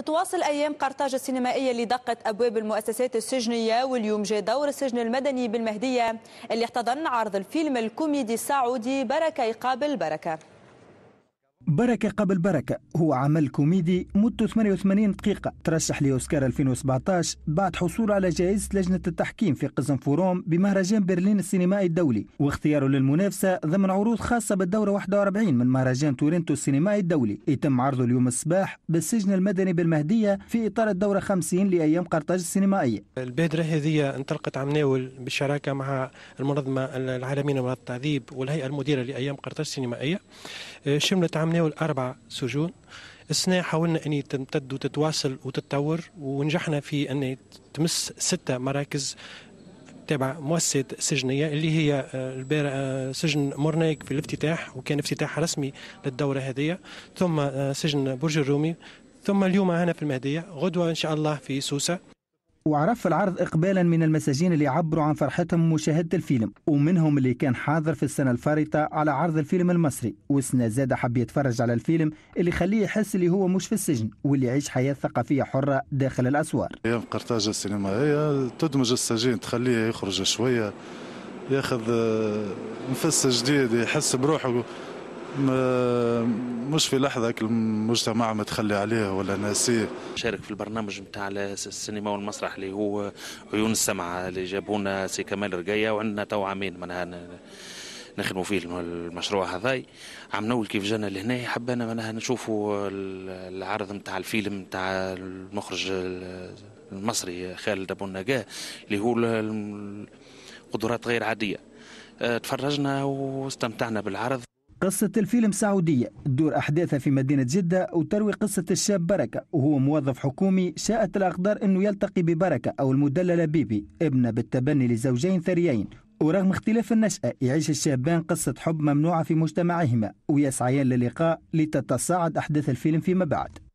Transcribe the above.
تتواصل أيام قرطاج السينمائية اللي دقت أبواب المؤسسات السجنية واليوم جاء دور السجن المدني بالمهدية اللي احتضن عرض الفيلم الكوميدي السعودي بركة يقابل بركة بركة قبل بركة هو عمل كوميدي مدته 88 دقيقة ترشح لأوسكار 2017 بعد حصوله على جائزة لجنة التحكيم في قزم فوروم بمهرجان برلين السينمائي الدولي واختياره للمنافسة ضمن عروض خاصة بالدورة 41 من مهرجان تورنتو السينمائي الدولي يتم عرضه اليوم الصباح بالسجن المدني بالمهدية في إطار الدورة 50 لأيام قرطاج السينمائية البادرة هذه انطلقت عم ناول بالشراكة مع المنظمة العالمية لمرض التعذيب والهيئة المديرة لأيام قرطاج السينمائية آه، شملت عم نتناول أربع سجون السنة حاولنا أن تمتد وتتواصل وتتطور ونجحنا في أن تمس ستة مراكز تابع مؤسسة سجنية اللي هي آه، آه، سجن مورنيك في الافتتاح وكان افتتاح رسمي للدورة هذه ثم آه، سجن برج الرومي ثم اليوم هنا في المهدية غدوة إن شاء الله في سوسة وعرف العرض إقبالا من المساجين اللي عبروا عن فرحتهم مشاهدة الفيلم ومنهم اللي كان حاضر في السنة الفارطة على عرض الفيلم المصري وسنة زادة حب يتفرج على الفيلم اللي خليه يحس اللي هو مش في السجن واللي يعيش حياة ثقافية حرة داخل الأسوار أيام قرطاجة السينمائية تدمج السجين تخليه يخرج شوية ياخذ آه، نفس جديد يحس بروحه مش في لحظة المجتمع متخلي عليه ولا ناسيه شارك في البرنامج نتاع السينما والمسرح اللي هو عيون السمع اللي جابونا سي كمال رقية وعندنا تو عامين معناها نخدموا فيه المشروع هذاي عام نول كيف جانا لهنا حبينا معناها نشوفوا العرض نتاع الفيلم نتاع المخرج المصري خالد ابو النجاه اللي هو قدرات غير عاديه أه، تفرجنا واستمتعنا بالعرض قصة الفيلم سعودية تدور أحداثها في مدينة جدة وتروي قصة الشاب بركة وهو موظف حكومي شاءت الأقدار أنه يلتقي ببركة أو المدللة بيبي ابنة بالتبني لزوجين ثريين ورغم اختلاف النشأة يعيش الشابان قصة حب ممنوعة في مجتمعهما ويسعيان للقاء لتتصاعد أحداث الفيلم فيما بعد